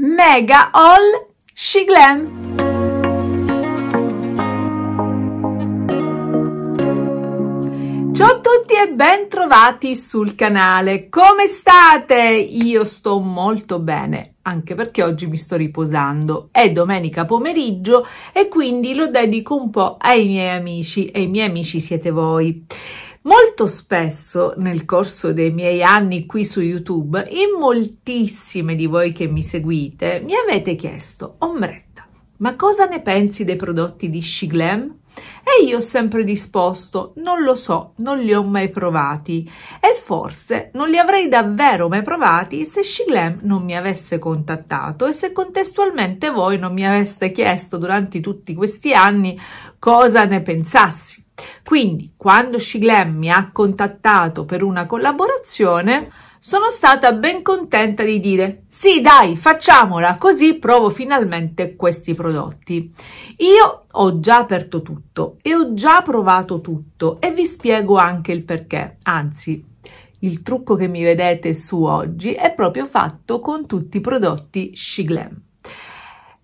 Mega All Shiglam. Ciao a tutti e bentrovati sul canale, come state? Io sto molto bene, anche perché oggi mi sto riposando, è domenica pomeriggio e quindi lo dedico un po' ai miei amici e i miei amici siete voi. Molto spesso nel corso dei miei anni qui su YouTube, in moltissime di voi che mi seguite, mi avete chiesto, ombretta, ma cosa ne pensi dei prodotti di Shiglam? E io ho sempre disposto, non lo so, non li ho mai provati e forse non li avrei davvero mai provati se Shiglam non mi avesse contattato e se contestualmente voi non mi aveste chiesto durante tutti questi anni cosa ne pensassi. Quindi, quando Shiglen mi ha contattato per una collaborazione, sono stata ben contenta di dire sì dai facciamola così provo finalmente questi prodotti io ho già aperto tutto e ho già provato tutto e vi spiego anche il perché anzi il trucco che mi vedete su oggi è proprio fatto con tutti i prodotti Shiglam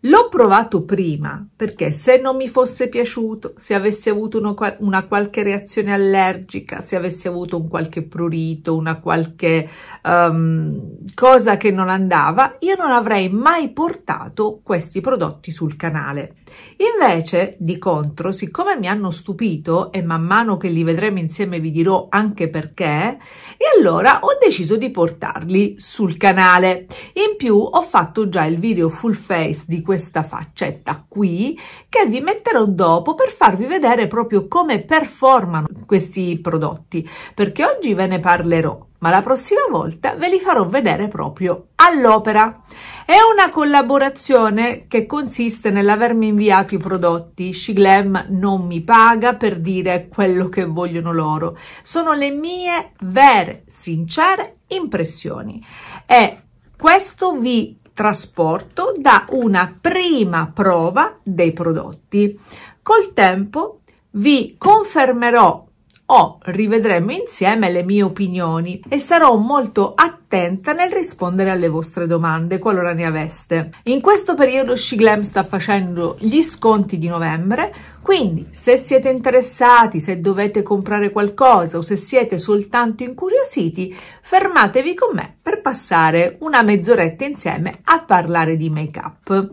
L'ho provato prima perché se non mi fosse piaciuto, se avessi avuto uno, una qualche reazione allergica, se avessi avuto un qualche prurito, una qualche um, cosa che non andava, io non avrei mai portato questi prodotti sul canale. Invece, di contro, siccome mi hanno stupito e man mano che li vedremo insieme vi dirò anche perché, e allora ho deciso di portarli sul canale. In più ho fatto già il video full face di questa faccetta qui che vi metterò dopo per farvi vedere proprio come performano questi prodotti, perché oggi ve ne parlerò ma la prossima volta ve li farò vedere proprio all'opera. È una collaborazione che consiste nell'avermi inviato i prodotti. Shiglem non mi paga per dire quello che vogliono loro. Sono le mie vere, sincere impressioni. E questo vi trasporto da una prima prova dei prodotti. Col tempo vi confermerò o rivedremo insieme le mie opinioni e sarò molto attenta nel rispondere alle vostre domande qualora ne aveste. In questo periodo Shiglam sta facendo gli sconti di novembre, quindi se siete interessati, se dovete comprare qualcosa o se siete soltanto incuriositi, fermatevi con me per passare una mezz'oretta insieme a parlare di make up.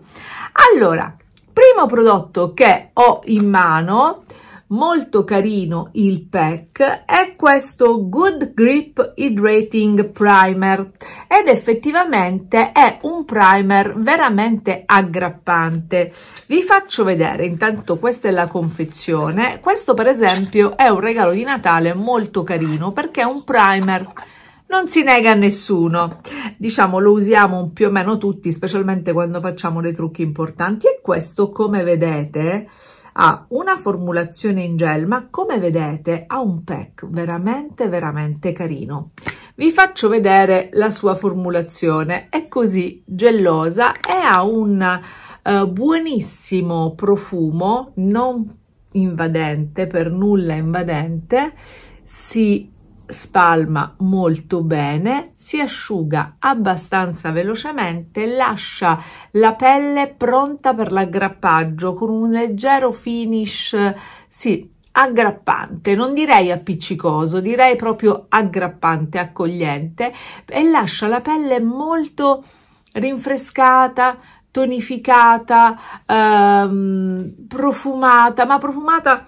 Allora, primo prodotto che ho in mano molto carino il pack è questo Good Grip Hydrating Primer ed effettivamente è un primer veramente aggrappante. Vi faccio vedere, intanto questa è la confezione. Questo per esempio è un regalo di Natale molto carino perché è un primer non si nega a nessuno. Diciamo lo usiamo più o meno tutti, specialmente quando facciamo dei trucchi importanti e questo come vedete ha una formulazione in gel ma come vedete ha un pack veramente veramente carino vi faccio vedere la sua formulazione è così gelosa e ha un uh, buonissimo profumo non invadente per nulla invadente si spalma molto bene, si asciuga abbastanza velocemente, lascia la pelle pronta per l'aggrappaggio con un leggero finish, sì, aggrappante, non direi appiccicoso, direi proprio aggrappante, accogliente e lascia la pelle molto rinfrescata, tonificata, ehm, profumata, ma profumata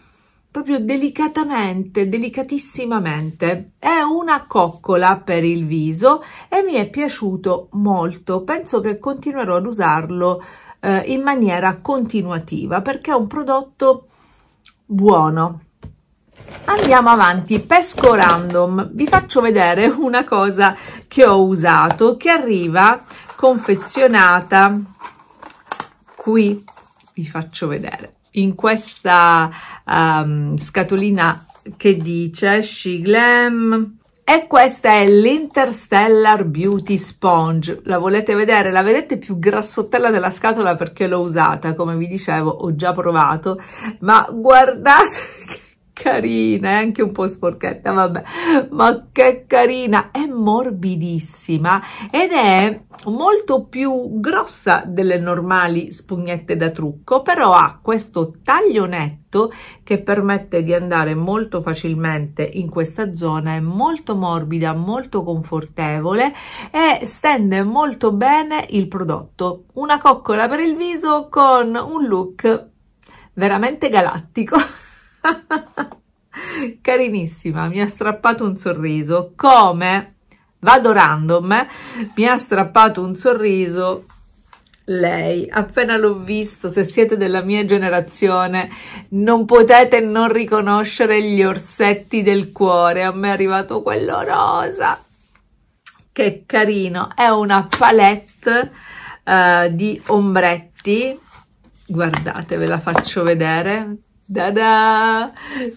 proprio delicatamente, delicatissimamente. È una coccola per il viso e mi è piaciuto molto. Penso che continuerò ad usarlo eh, in maniera continuativa perché è un prodotto buono. Andiamo avanti, pesco random. Vi faccio vedere una cosa che ho usato che arriva confezionata qui. Vi faccio vedere in questa um, scatolina che dice She Glam e questa è l'Interstellar Beauty Sponge. La volete vedere? La vedete più grassottella della scatola perché l'ho usata, come vi dicevo, ho già provato, ma guardate che carina, è anche un po' sporchetta, vabbè, ma che carina, è morbidissima ed è molto più grossa delle normali spugnette da trucco, però ha questo taglio netto che permette di andare molto facilmente in questa zona, è molto morbida, molto confortevole e stende molto bene il prodotto. Una coccola per il viso con un look veramente galattico. Carinissima, mi ha strappato un sorriso, come, vado random, eh? mi ha strappato un sorriso lei, appena l'ho visto, se siete della mia generazione, non potete non riconoscere gli orsetti del cuore. A me è arrivato quello rosa. Che carino, è una palette uh, di ombretti. Guardate, ve la faccio vedere da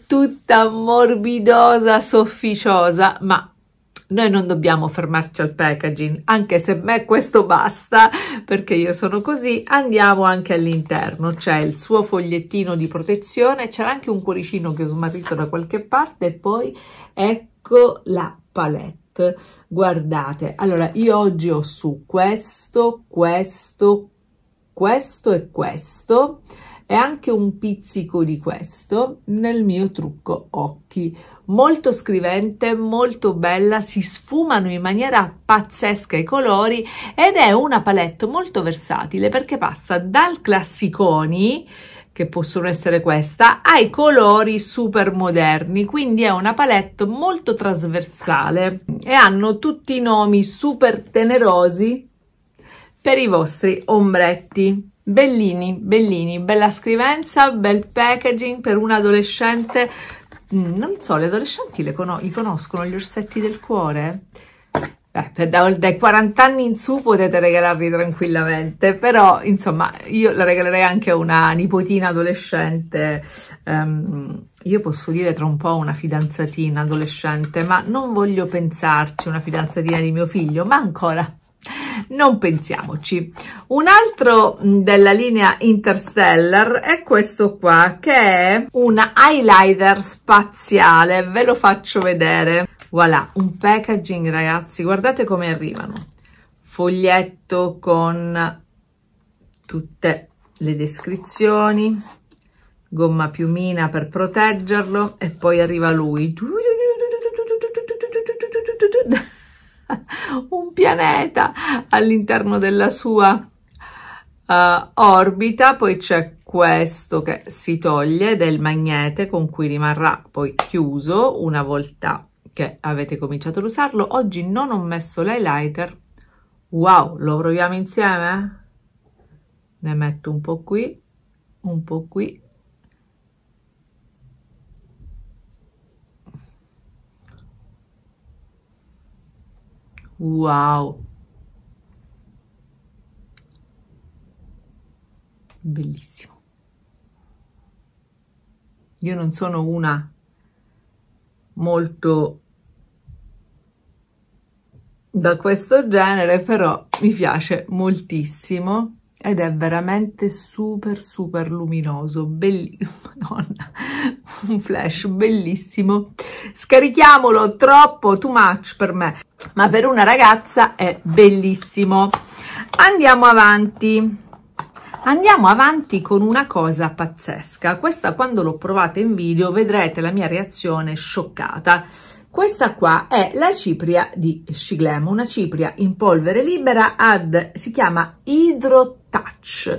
tutta morbidosa, sofficiosa, ma noi non dobbiamo fermarci al packaging, anche se a me questo basta, perché io sono così, andiamo anche all'interno, c'è il suo fogliettino di protezione, c'era anche un cuoricino che ho smarrito da qualche parte e poi ecco la palette guardate allora io oggi ho su questo questo questo e questo e anche un pizzico di questo nel mio trucco occhi molto scrivente, molto bella, si sfumano in maniera pazzesca i colori ed è una palette molto versatile perché passa dal classiconi che possono essere questa, ai colori super moderni, quindi è una palette molto trasversale e hanno tutti i nomi super tenerosi per i vostri ombretti. Bellini, bellini, bella scrivenza, bel packaging per un adolescente. Mm, non so, le adolescenti le con li conoscono gli orsetti del cuore? Beh, dai, dai 40 anni in su potete regalarli tranquillamente, però insomma io la regalerei anche a una nipotina adolescente, um, io posso dire tra un po' una fidanzatina adolescente, ma non voglio pensarci una fidanzatina di mio figlio, ma ancora non pensiamoci. Un altro della linea Interstellar è questo qua, che è un highlighter spaziale, ve lo faccio vedere. Voilà, un packaging ragazzi, guardate come arrivano. Foglietto con tutte le descrizioni, gomma piumina per proteggerlo e poi arriva lui un pianeta all'interno della sua uh, orbita, poi c'è questo che si toglie ed è il magnete con cui rimarrà poi chiuso una volta che avete cominciato ad usarlo. Oggi non ho messo l'highlighter. Wow, lo proviamo insieme? Ne metto un po' qui, un po' qui Wow! Bellissimo. Io non sono una molto da questo genere, però mi piace moltissimo ed è veramente super super luminoso, bellissimo, madonna, un flash bellissimo. Scarichiamolo, troppo, too much per me ma per una ragazza è bellissimo andiamo avanti Andiamo avanti con una cosa pazzesca, questa quando l'ho provata in video vedrete la mia reazione scioccata. Questa qua è la cipria di Shiglem, una cipria in polvere libera ad, si chiama Hydrotouch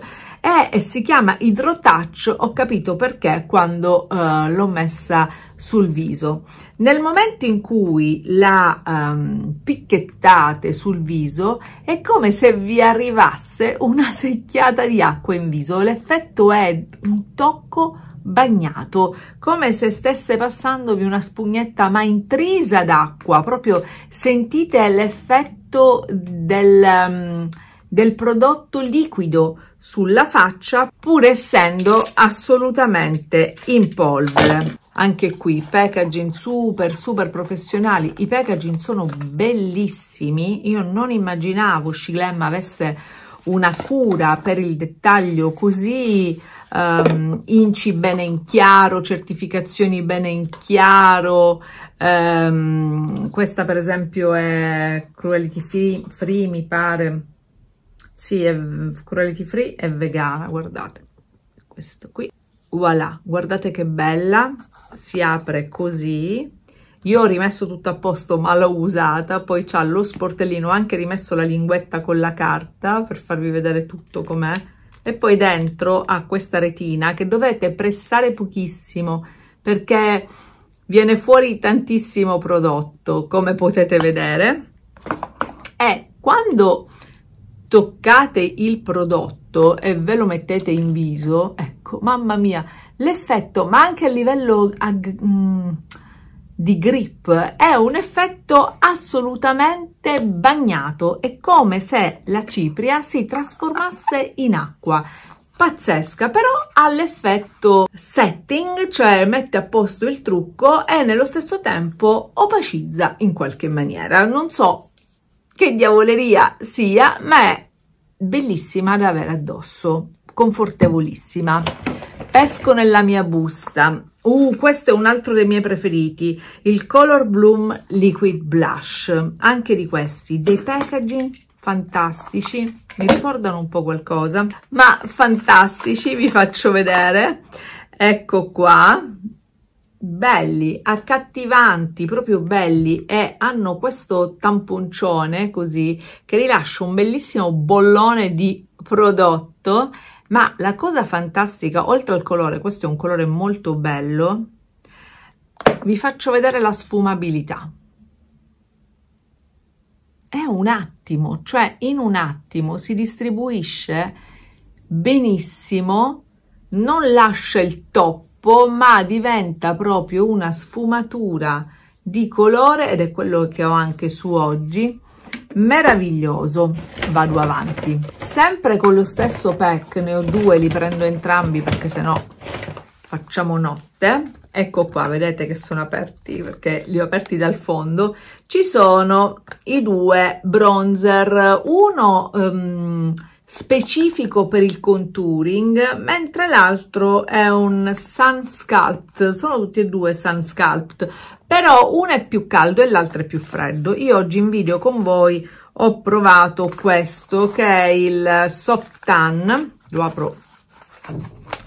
e si chiama Hydrotouch, ho capito perché quando eh, l'ho messa sul viso. Nel momento in cui la um, ehm, picchettate sul viso è come se vi arrivasse una secchiata di acqua in viso, l'effetto è un tocco bagnato, come se stesse passandovi una spugnetta ma intrisa d'acqua, proprio sentite l'effetto del, um, del prodotto liquido sulla faccia pur essendo assolutamente in polvere anche qui packaging super super professionali i packaging sono bellissimi io non immaginavo Shilem avesse una cura per il dettaglio così um, inci bene in chiaro certificazioni bene in chiaro um, questa per esempio è cruelty free, free mi pare sì è cruelty free e vegana guardate questo qui voilà guardate che bella si apre così io ho rimesso tutto a posto ma l'ho usata poi c'ha lo sportellino ho anche rimesso la linguetta con la carta per farvi vedere tutto com'è e poi dentro ha questa retina che dovete pressare pochissimo perché viene fuori tantissimo prodotto come potete vedere e quando toccate il prodotto tutto e ve lo mettete in viso, ecco, mamma mia, l'effetto, ma anche a livello mm, di grip, è un effetto assolutamente bagnato, è come se la cipria si trasformasse in acqua pazzesca, però ha l'effetto setting, cioè mette a posto il trucco e nello stesso tempo opacizza in qualche maniera. Non so che diavoleria sia, ma è bellissima da avere addosso, confortevolissima. Pesco nella mia busta. Uh, questo è un altro dei miei preferiti, il Color Bloom Liquid Blush. Anche di questi, dei packaging fantastici, mi ricordano un po' qualcosa, ma fantastici, vi faccio vedere. Ecco qua, belli, accattivanti, proprio belli e hanno questo tamponcione così che rilascia un bellissimo bollone di prodotto ma la cosa fantastica oltre al colore questo è un colore molto bello vi faccio vedere la sfumabilità è un attimo cioè in un attimo si distribuisce benissimo non lascia il top troppo, ma diventa proprio una sfumatura di colore ed è quello che ho anche su oggi meraviglioso vado avanti sempre con lo stesso pack ne ho due li prendo entrambi perché sennò facciamo notte ecco qua vedete che sono aperti perché li ho aperti dal fondo ci sono i due bronzer uno um, specifico per il contouring, mentre l'altro è un Sun Sculpt, sono tutti e due Sun Sculpt, però uno è più caldo e l'altro è più freddo. Io oggi in video con voi ho provato questo che è il Soft Tan, lo apro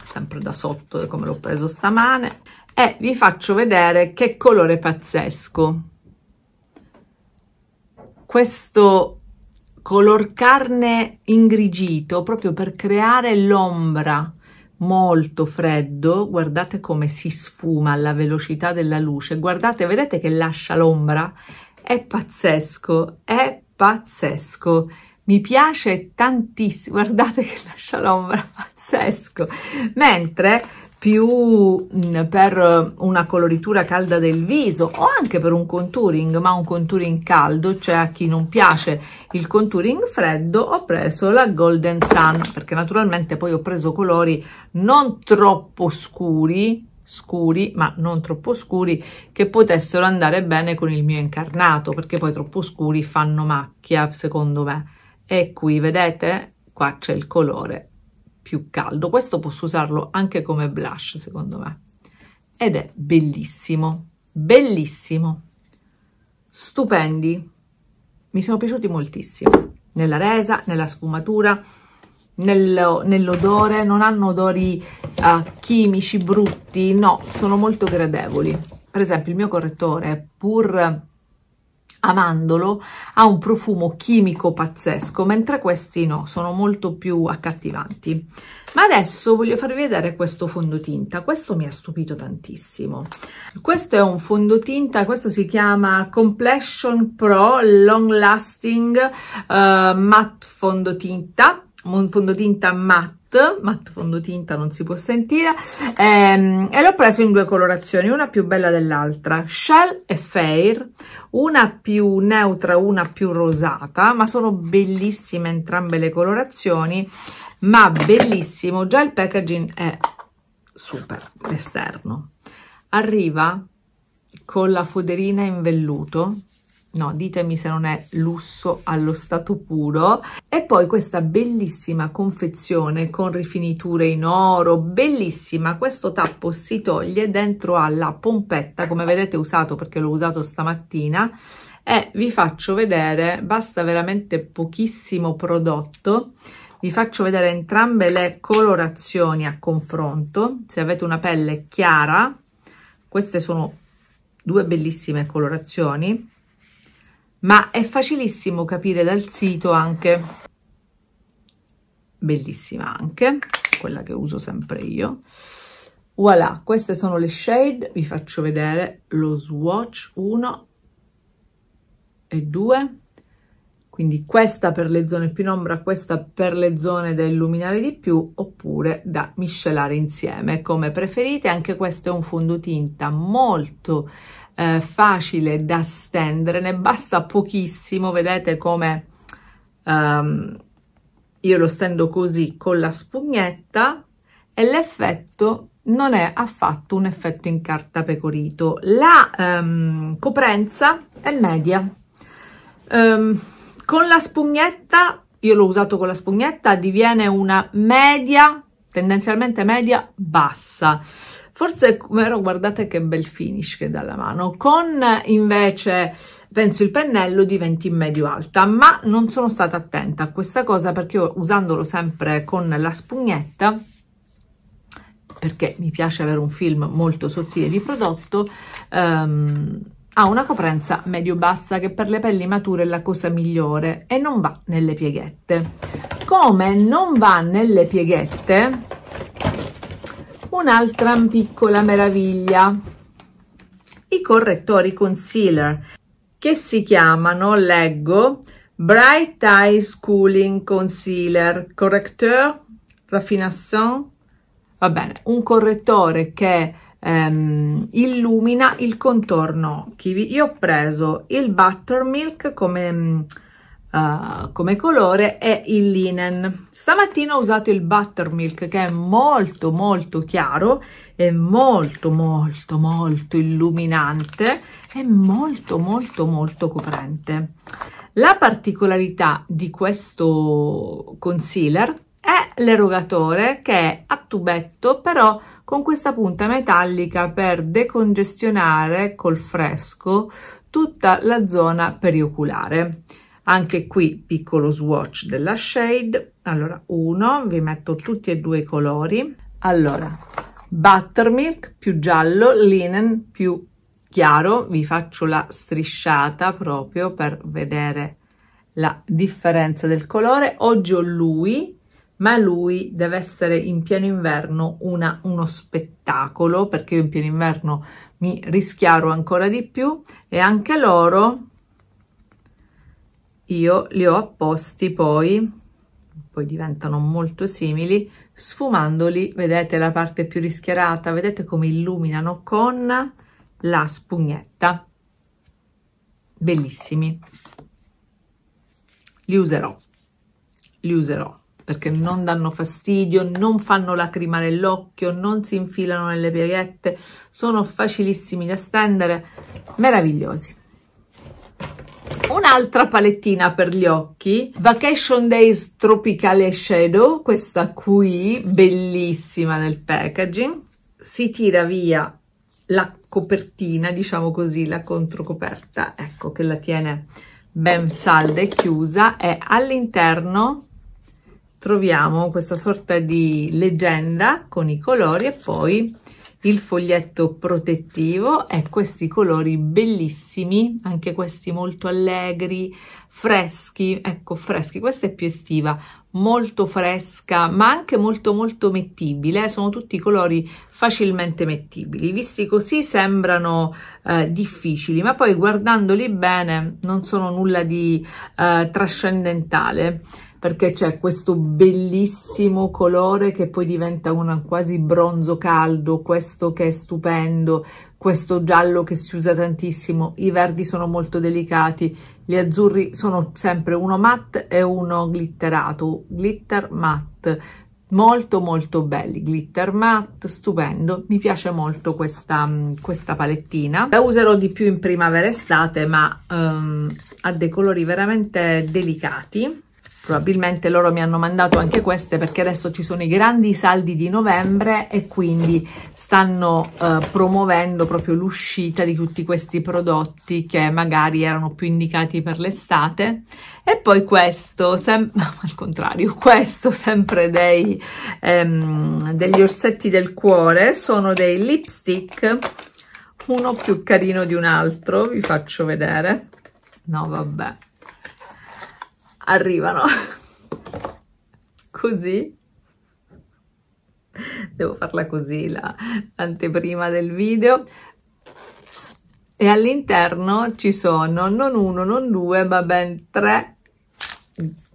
sempre da sotto come l'ho preso stamane e vi faccio vedere che colore pazzesco. Questo color carne ingrigito proprio per creare l'ombra molto freddo guardate come si sfuma alla velocità della luce guardate vedete che lascia l'ombra è pazzesco è pazzesco mi piace tantissimo guardate che lascia l'ombra pazzesco mentre più mh, mm, per eh, una coloritura calda del viso o anche per un contouring, ma un contouring caldo, cioè a chi non piace il contouring freddo ho preso la Golden Sun, perché naturalmente poi ho preso colori non troppo scuri, scuri ma non troppo scuri, che potessero andare bene con il mio incarnato, perché poi troppo scuri fanno macchia secondo me. E qui vedete? Qua c'è il colore più caldo. Questo posso usarlo anche come blush, secondo me. Ed è bellissimo, bellissimo, stupendi. Mi sono piaciuti moltissimo, nella resa, nella sfumatura, nel, nell'odore, non hanno odori uh, chimici brutti, no, sono molto gradevoli. Per esempio il mio correttore, pur amandolo ha un profumo chimico pazzesco, mentre questi no, sono molto più accattivanti. Ma adesso voglio farvi vedere questo fondotinta, questo mi ha stupito tantissimo. Questo è un fondotinta, questo si chiama Complexion Pro Long Lasting uh, Matte Fondotinta, un fondotinta matte matte, matte fondotinta non si può sentire, ehm, e l'ho preso in due colorazioni, una più bella dell'altra, Shell e Fair, una più neutra, una più rosata, ma sono bellissime entrambe le colorazioni, ma bellissimo, già il packaging è super esterno. Arriva con la foderina in velluto No, ditemi se non è lusso allo stato puro. E poi questa bellissima confezione con rifiniture in oro, bellissima. Questo tappo si toglie, dentro alla pompetta, come vedete usato perché l'ho usato stamattina. E vi faccio vedere, basta veramente pochissimo prodotto. Vi faccio vedere entrambe le colorazioni a confronto. Se avete una pelle chiara, queste sono due bellissime colorazioni ma è facilissimo capire dal sito anche bellissima anche quella che uso sempre io voilà queste sono le shade vi faccio vedere lo swatch 1 e 2 quindi questa per le zone più in ombra, questa per le zone da illuminare di più oppure da miscelare insieme come preferite. Anche questo è un fondotinta molto eh, facile da stendere, ne basta pochissimo, vedete come um, io lo stendo così con la spugnetta e l'effetto non è affatto un effetto in carta pecorito. La um, coprenza è media. Um, con la spugnetta, io l'ho usato con la spugnetta, diviene una media, tendenzialmente media bassa. Forse ero, guardate che bel finish che dà la mano. Con invece penso il pennello diventi medio alta ma non sono stata attenta a questa cosa perché io usandolo sempre con la spugnetta perché mi piace avere un film molto sottile di prodotto ehm, ha una coprenza medio bassa che per le pelli mature è la cosa migliore e non va nelle pieghette come non va nelle pieghette Un'altra piccola meraviglia, i correttori concealer che si chiamano, leggo, Bright Eyes Cooling Concealer Correcteur Raffination. Va bene, un correttore che ehm, illumina il contorno occhi. Io ho preso il Buttermilk come mm, uh, come colore è il linen. Stamattina ho usato il buttermilk che è molto molto chiaro è molto molto molto illuminante e molto molto molto coprente. La particolarità di questo concealer è l'erogatore che è a tubetto però con questa punta metallica per decongestionare col fresco tutta la zona perioculare anche qui piccolo swatch della shade allora uno vi metto tutti e due i colori allora buttermilk più giallo linen più chiaro vi faccio la strisciata proprio per vedere la differenza del colore oggi ho lui ma lui deve essere in pieno inverno una, uno spettacolo perché io in pieno inverno mi rischiaro ancora di più e anche loro io li ho apposti poi, poi diventano molto simili, sfumandoli, vedete la parte più rischiarata, vedete come illuminano con la spugnetta. Bellissimi. Li userò, li userò perché non danno fastidio, non fanno lacrimare l'occhio, non si infilano nelle pieghette, sono facilissimi da stendere, meravigliosi. Un'altra palettina per gli occhi, Vacation Days Tropicale Shadow, questa qui, bellissima nel packaging. Si tira via la copertina, diciamo così, la controcoperta, ecco che la tiene ben salda e chiusa e all'interno troviamo questa sorta di leggenda con i colori e poi il foglietto protettivo e questi colori bellissimi, anche questi molto allegri, freschi, ecco freschi, questa è più estiva, molto fresca ma anche molto molto mettibile, sono tutti colori facilmente mettibili, visti così sembrano eh, difficili ma poi guardandoli bene non sono nulla di eh, trascendentale perché c'è questo bellissimo colore che poi diventa un quasi bronzo caldo, questo che è stupendo, questo giallo che si usa tantissimo, i verdi sono molto delicati, gli azzurri sono sempre uno matte e uno glitterato, glitter matte, molto molto belli, glitter matte, stupendo, mi piace molto questa, mm, questa palettina, la userò di più in primavera e estate ma um, ha dei colori veramente delicati, probabilmente loro mi hanno mandato anche queste perché adesso ci sono i grandi saldi di novembre e quindi stanno eh, promuovendo proprio l'uscita di tutti questi prodotti che magari erano più indicati per l'estate e poi questo al contrario questo sempre dei, ehm, degli orsetti del cuore sono dei lipstick uno più carino di un altro vi faccio vedere no vabbè arrivano così devo farla così l'anteprima la del video e all'interno ci sono non uno non due ma ben tre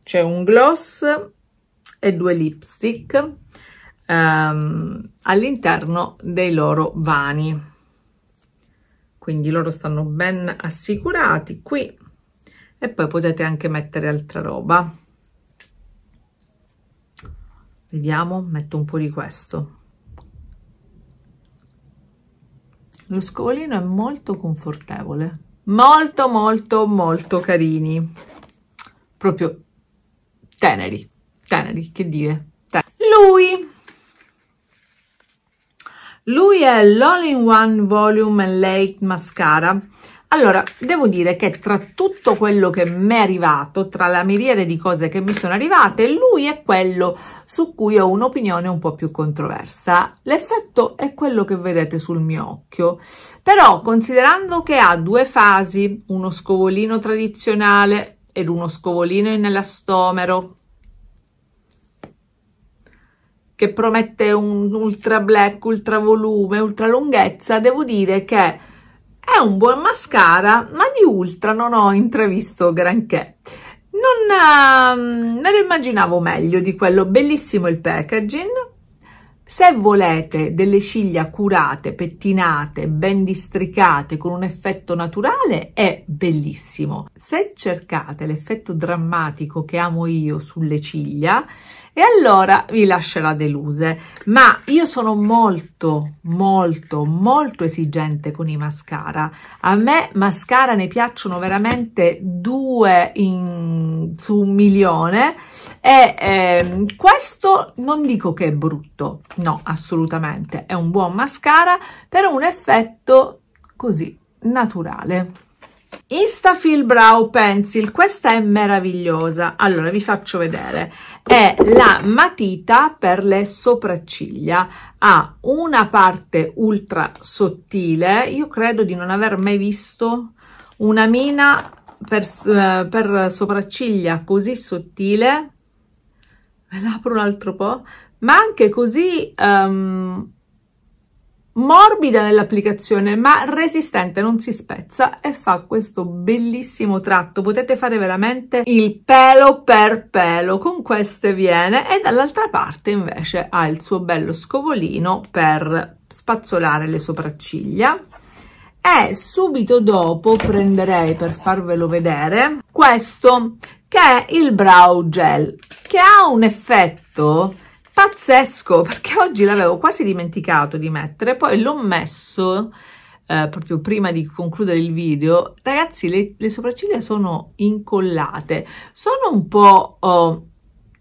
c'è un gloss e due lipstick ehm, all'interno dei loro vani quindi loro stanno ben assicurati qui e poi potete anche mettere altra roba vediamo metto un po di questo lo scovolino è molto confortevole molto molto molto carini proprio teneri teneri che dire teneri. lui lui è l'All in One Volume and Late Mascara allora, devo dire che tra tutto quello che mi è arrivato, tra la miriade di cose che mi sono arrivate, lui è quello su cui ho un'opinione un po' più controversa. L'effetto è quello che vedete sul mio occhio, però considerando che ha due fasi, uno scovolino tradizionale ed uno scovolino in elastomero, che promette un ultra black, ultra volume, ultra lunghezza, devo dire che è un buon mascara, ma di Ultra non ho intravisto granché. Non uh, me lo immaginavo meglio di quello, bellissimo il packaging. Se volete delle ciglia curate, pettinate, ben districate con un effetto naturale è bellissimo. Se cercate l'effetto drammatico che amo io sulle ciglia, e allora vi lascerà deluse. Ma io sono molto, molto, molto esigente con i mascara. A me mascara ne piacciono veramente due in, su un milione e eh, questo non dico che è brutto, no, assolutamente. È un buon mascara per un effetto così naturale. Instafill Brow Pencil, questa è meravigliosa. Allora vi faccio vedere. È la matita per le sopracciglia. Ha una parte ultra sottile. Io credo di non aver mai visto una mina per, eh, per sopracciglia così sottile. Ve l'apro un altro po'. Ma anche così um, morbida nell'applicazione ma resistente, non si spezza e fa questo bellissimo tratto. Potete fare veramente il pelo per pelo con queste viene e dall'altra parte invece ha il suo bello scovolino per spazzolare le sopracciglia e subito dopo prenderei per farvelo vedere questo che è il brow gel che ha un effetto pazzesco perché oggi l'avevo quasi dimenticato di mettere poi l'ho messo eh, proprio prima di concludere il video ragazzi le, le sopracciglia sono incollate sono un po' oh,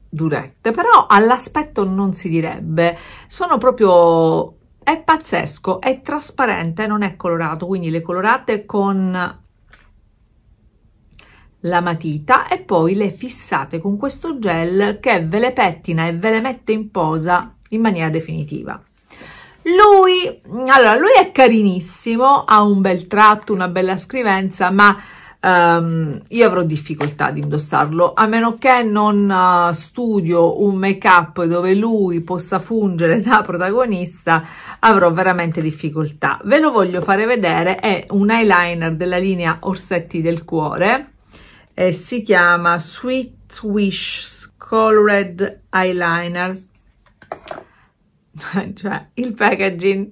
durette però all'aspetto non si direbbe sono proprio è pazzesco è trasparente non è colorato quindi le colorate con la matita e poi le fissate con questo gel che ve le pettina e ve le mette in posa in maniera definitiva. Lui, allora, lui è carinissimo, ha un bel tratto, una bella scrivenza, ma Um, io avrò difficoltà ad indossarlo a meno che non uh, studio un make up dove lui possa fungere da protagonista avrò veramente difficoltà ve lo voglio fare vedere è un eyeliner della linea orsetti del cuore e si chiama Sweet Wish Colored Eyeliner cioè il packaging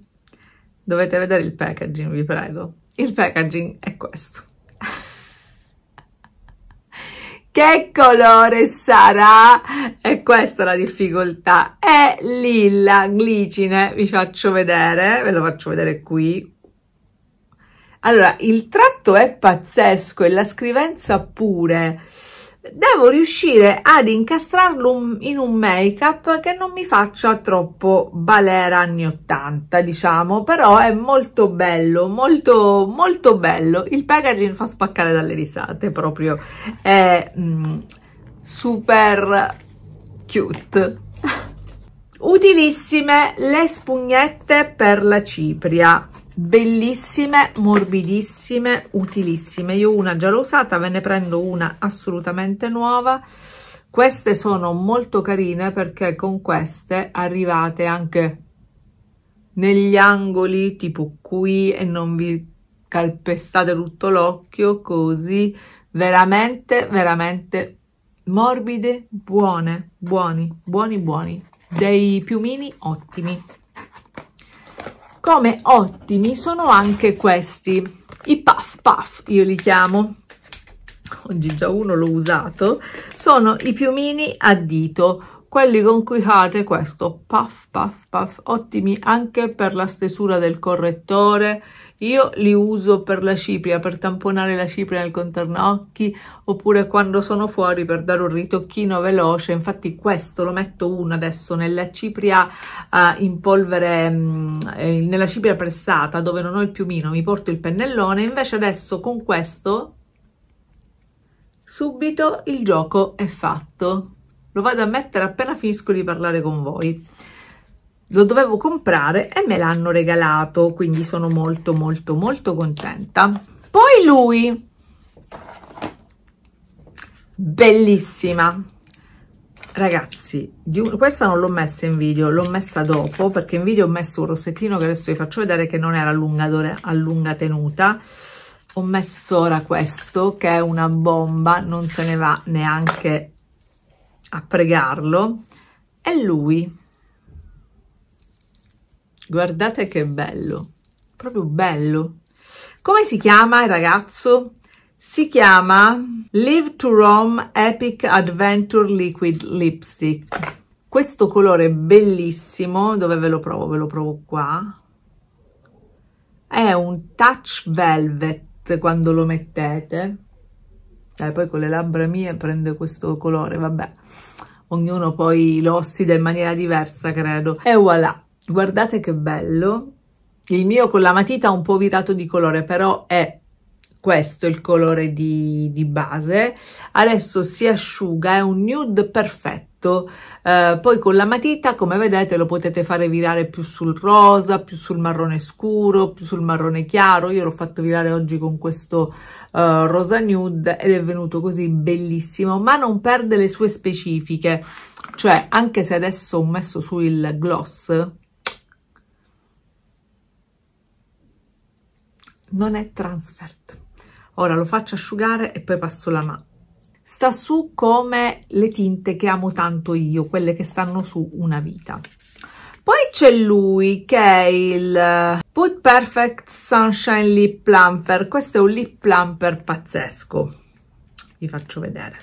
dovete vedere il packaging vi prego il packaging è questo che colore sarà? E questa è la difficoltà. È lilla, glicine, vi faccio vedere, ve lo faccio vedere qui, allora, il tratto è pazzesco e la scrivenza pure. Devo riuscire ad incastrarlo in un make-up che non mi faccia troppo balera anni 80, diciamo, però è molto bello, molto, molto bello. Il packaging fa spaccare dalle risate, proprio è mm, super cute. Utilissime le spugnette per la cipria bellissime morbidissime utilissime io una già l'ho usata ve ne prendo una assolutamente nuova queste sono molto carine perché con queste arrivate anche negli angoli tipo qui e non vi calpestate tutto l'occhio così veramente veramente morbide buone buoni buoni buoni dei piumini ottimi come ottimi sono anche questi i puff puff io li chiamo oggi già uno l'ho usato sono i piumini a dito quelli con cui fate questo puff puff puff ottimi anche per la stesura del correttore io li uso per la cipria, per tamponare la cipria nel contornocchi oppure quando sono fuori per dare un ritocchino veloce. Infatti questo lo metto uno adesso nella cipria uh, in polvere, mh, mm, eh, nella cipria pressata dove non ho il piumino, mi porto il pennellone. Invece adesso con questo subito il gioco è fatto. Lo vado a mettere appena finisco di parlare con voi lo dovevo comprare e me l'hanno regalato, quindi sono molto molto molto contenta. Poi lui, bellissima, ragazzi un... questa non l'ho messa in video l'ho messa dopo perché in video ho messo un rossettino che adesso vi faccio vedere che non era a lunga tenuta ho messo ora questo che è una bomba non se ne va neanche a pregarlo è lui Guardate che bello, proprio bello. Come si chiama il ragazzo? Si chiama Live to Rome Epic Adventure Liquid Lipstick. Questo colore bellissimo, dove ve lo provo? Ve lo provo qua. È un touch velvet quando lo mettete. Eh, poi con le labbra mie prende questo colore, vabbè. Ognuno poi lo ossida in maniera diversa, credo. E voilà, Guardate che bello. Il mio con la matita un po' virato di colore, però è questo il colore di, di base. Adesso si asciuga, è un nude perfetto. Uh, poi con la matita come vedete lo potete fare virare più sul rosa più sul marrone scuro più sul marrone chiaro io l'ho fatto virare oggi con questo uh, rosa nude ed è venuto così bellissimo ma non perde le sue specifiche cioè anche se adesso ho messo su il gloss non è transfert. Ora lo faccio asciugare e poi passo la mano. Sta su come le tinte che amo tanto io, quelle che stanno su una vita. Poi c'è lui che è il eh, Put Perfect Sunshine Lip Plumper. Questo è un lip plumper pazzesco. Vi faccio vedere.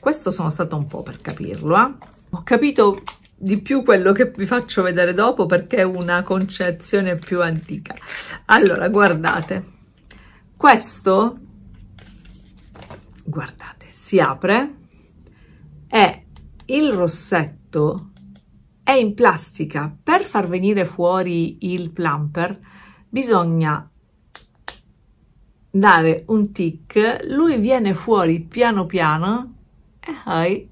Questo sono stata un po' per capirlo, eh? Ho capito di più quello che vi faccio vedere dopo perché è una concezione più antica. Allora, guardate, questo, guardate, si apre e il rossetto è in plastica. Per far venire fuori il plumper bisogna dare un tic, lui viene fuori piano piano e poi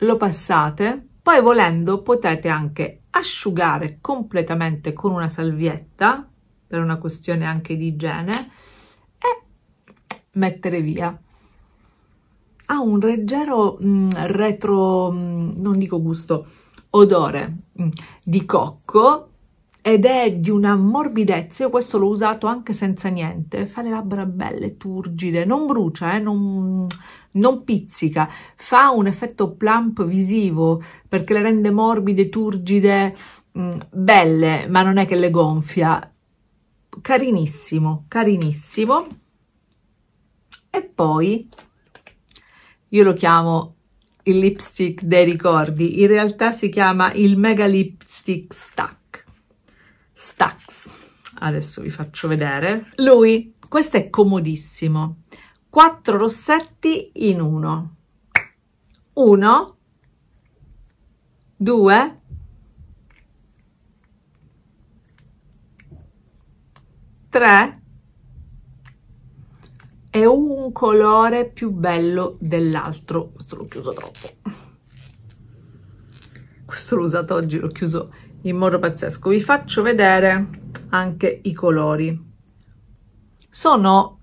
lo passate, poi volendo potete anche asciugare completamente con una salvietta, per una questione anche di igiene, e mettere via. Ha un leggero mm, retro, mh, mm, non dico gusto, odore mm, di cocco ed è di una morbidezza, io questo l'ho usato anche senza niente, fa le labbra belle, turgide, non brucia, eh, non, non, pizzica, fa un effetto plump visivo perché le rende morbide, turgide, mh, mm, belle, ma non è che le gonfia, carinissimo, carinissimo. E poi io lo chiamo il lipstick dei ricordi, in realtà si chiama il mega lipstick stack Stax. Adesso vi faccio vedere. Lui, questo è comodissimo. Quattro rossetti in uno. Uno, due, tre e un colore più bello dell'altro. Questo l'ho chiuso troppo. Questo l'ho usato oggi, l'ho chiuso in modo pazzesco. Vi faccio vedere anche i colori. Sono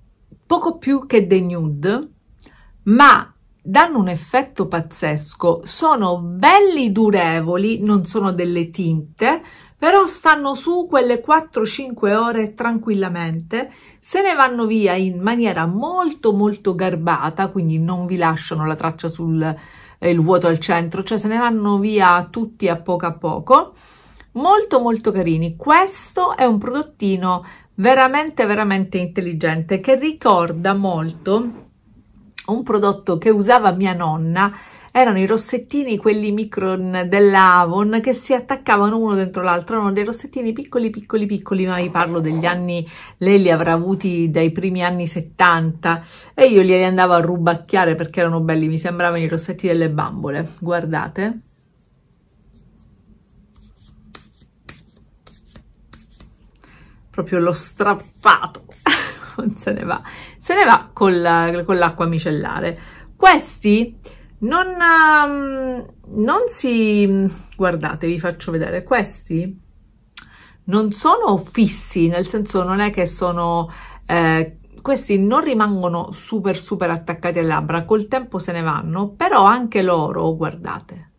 poco più che dei nude, ma danno un effetto pazzesco. Sono belli durevoli, non sono delle tinte, però stanno su quelle 4-5 ore tranquillamente, se ne vanno via in maniera molto molto garbata, quindi non vi lasciano la traccia sul eh, vuoto al centro, cioè se ne vanno via tutti a poco a poco molto molto carini. Questo è un prodottino veramente veramente intelligente che ricorda molto un prodotto che usava mia nonna erano i rossettini, quelli micron dell'Avon, che si attaccavano uno dentro l'altro, erano dei rossettini piccoli, piccoli, piccoli, ma vi parlo degli anni, lei li avrà avuti dai primi anni 70 e io li andavo a rubacchiare perché erano belli, mi sembravano i rossetti delle bambole, guardate. proprio l'ho strappato, non se ne va, se ne va con l'acqua micellare. Questi non, um, non si, guardate vi faccio vedere, questi non sono fissi, nel senso non è che sono... Eh, questi non rimangono super super attaccati alle labbra, col tempo se ne vanno, però anche loro, guardate,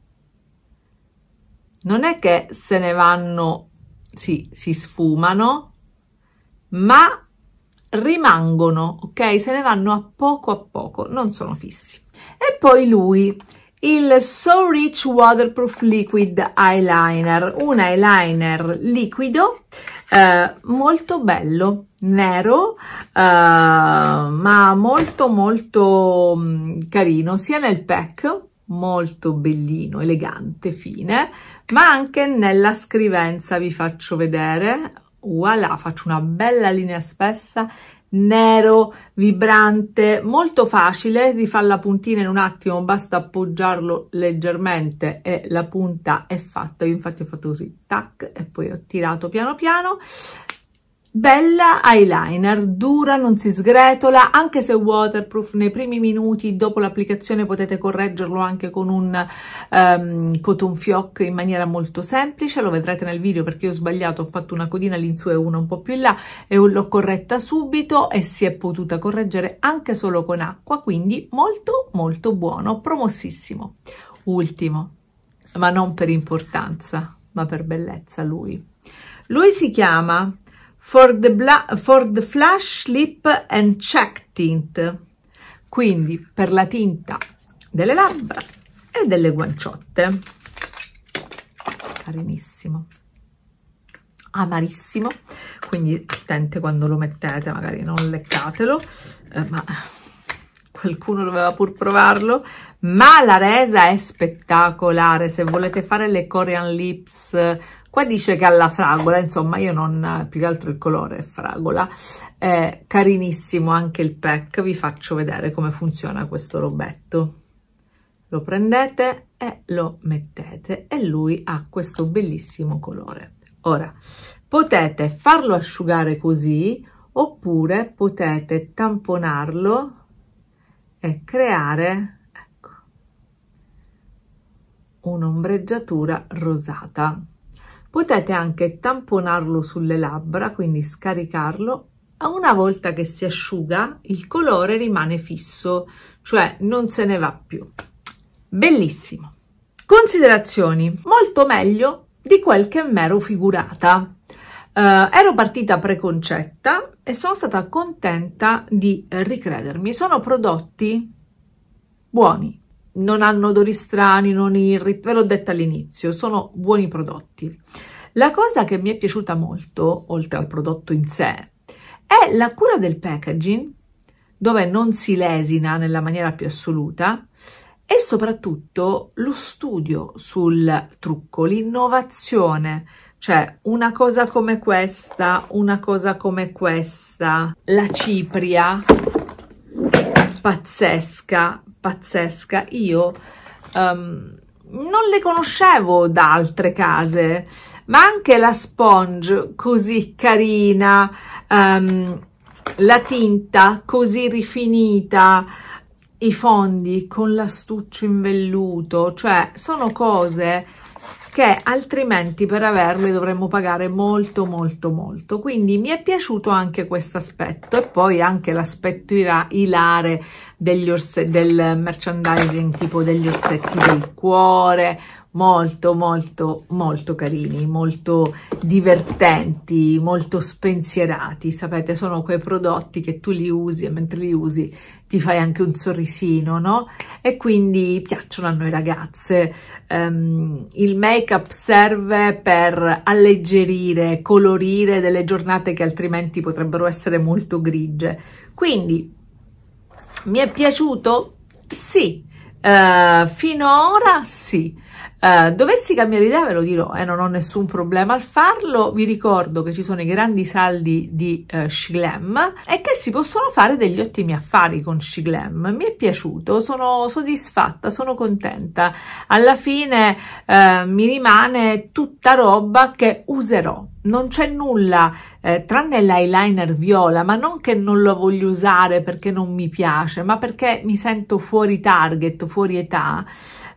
non è che se ne vanno, sì, si sfumano, ma rimangono, ok? Se ne vanno a poco a poco, non sono fissi. E poi lui, il So Rich Waterproof Liquid Eyeliner, un eyeliner liquido eh, molto bello, nero, eh, ma molto molto mm, carino, sia nel pack, molto bellino, elegante, fine, ma anche nella scrivenza vi faccio vedere, voilà, faccio una bella linea spessa, nero, vibrante, molto facile, rifà la puntina in un attimo, basta appoggiarlo leggermente e la punta è fatta, io infatti ho fatto così, tac, e poi ho tirato piano piano, Bella eyeliner, dura, non si sgretola, anche se waterproof nei primi minuti dopo l'applicazione potete correggerlo anche con un um, cotton fioc in maniera molto semplice, lo vedrete nel video perché io ho sbagliato, ho fatto una codina all'insù e una un po' più in là e l'ho corretta subito e si è potuta correggere anche solo con acqua, quindi molto molto buono, promossissimo. Ultimo, ma non per importanza, ma per bellezza lui. Lui si chiama for the, bla- for the flash lip and check tint, quindi per la tinta delle labbra e delle guanciotte. Carinissimo, amarissimo, quindi attente quando lo mettete, magari non leccatelo, eh, ma qualcuno doveva pur provarlo, ma la resa è spettacolare, se volete fare le Korean Lips Qua dice che ha la fragola, insomma io non, più che altro il colore è fragola, è carinissimo anche il pack, vi faccio vedere come funziona questo robetto. Lo prendete e lo mettete e lui ha questo bellissimo colore. Ora, potete farlo asciugare così oppure potete tamponarlo e creare ecco, un'ombreggiatura rosata Potete anche tamponarlo sulle labbra, quindi scaricarlo. Una volta che si asciuga, il colore rimane fisso, cioè non se ne va più. Bellissimo! Considerazioni. Molto meglio di quel che m'ero figurata. Uh, ero partita preconcetta e sono stata contenta di ricredermi. Sono prodotti buoni, non hanno odori strani, non irrit, ve l'ho detto all'inizio, sono buoni prodotti. La cosa che mi è piaciuta molto, oltre al prodotto in sé, è la cura del packaging, dove non si lesina nella maniera più assoluta, e soprattutto lo studio sul trucco, l'innovazione, cioè una cosa come questa, una cosa come questa, la cipria pazzesca, pazzesca. Io um, non le conoscevo da altre case, ma anche la sponge così carina, um, la tinta così rifinita, i fondi con l'astuccio in velluto, cioè sono cose che altrimenti per averli dovremmo pagare molto molto molto quindi mi è piaciuto anche questo aspetto e poi anche l'aspetto ilare degli orse del merchandising tipo degli orsetti del cuore molto molto molto carini molto divertenti molto spensierati sapete sono quei prodotti che tu li usi e mentre li usi ti fai anche un sorrisino, no? E quindi piacciono a noi ragazze. Um, il make-up serve per alleggerire, colorire delle giornate che altrimenti potrebbero essere molto grigie. Quindi, mi è piaciuto? Sì. Uh, eh, finora sì Uh, dovessi cambiare idea ve lo dirò e eh, non ho nessun problema al farlo vi ricordo che ci sono i grandi saldi di uh, eh, Shilem e che si possono fare degli ottimi affari con Shilem mi è piaciuto sono soddisfatta sono contenta alla fine uh, mi rimane tutta roba che userò non c'è nulla eh, tranne l'eyeliner viola, ma non che non lo voglio usare perché non mi piace, ma perché mi sento fuori target, fuori età.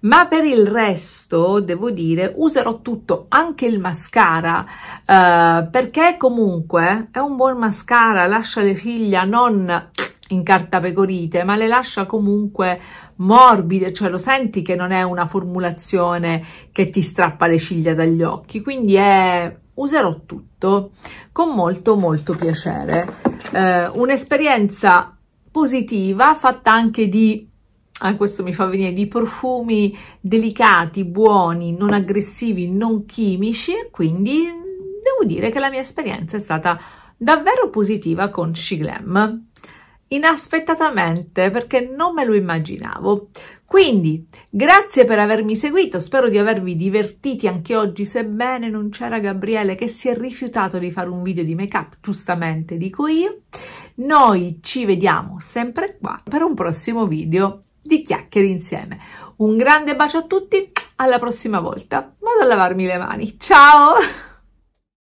Ma per il resto, devo dire, userò tutto, anche il mascara, eh, perché comunque è un buon mascara, lascia le figlia non in carta pecorite, ma le lascia comunque morbide, cioè lo senti che non è una formulazione che ti strappa le ciglia dagli occhi, quindi è userò tutto con molto molto piacere. Eh, Un'esperienza positiva fatta anche di Ah, questo mi fa venire di profumi delicati, buoni, non aggressivi, non chimici, quindi devo dire che la mia esperienza è stata davvero positiva con Shiglam inaspettatamente perché non me lo immaginavo. Quindi, grazie per avermi seguito, spero di avervi divertiti anche oggi, sebbene non c'era Gabriele che si è rifiutato di fare un video di make-up, giustamente dico io. Noi ci vediamo sempre qua per un prossimo video di chiacchiere insieme. Un grande bacio a tutti, alla prossima volta. Vado a lavarmi le mani. Ciao!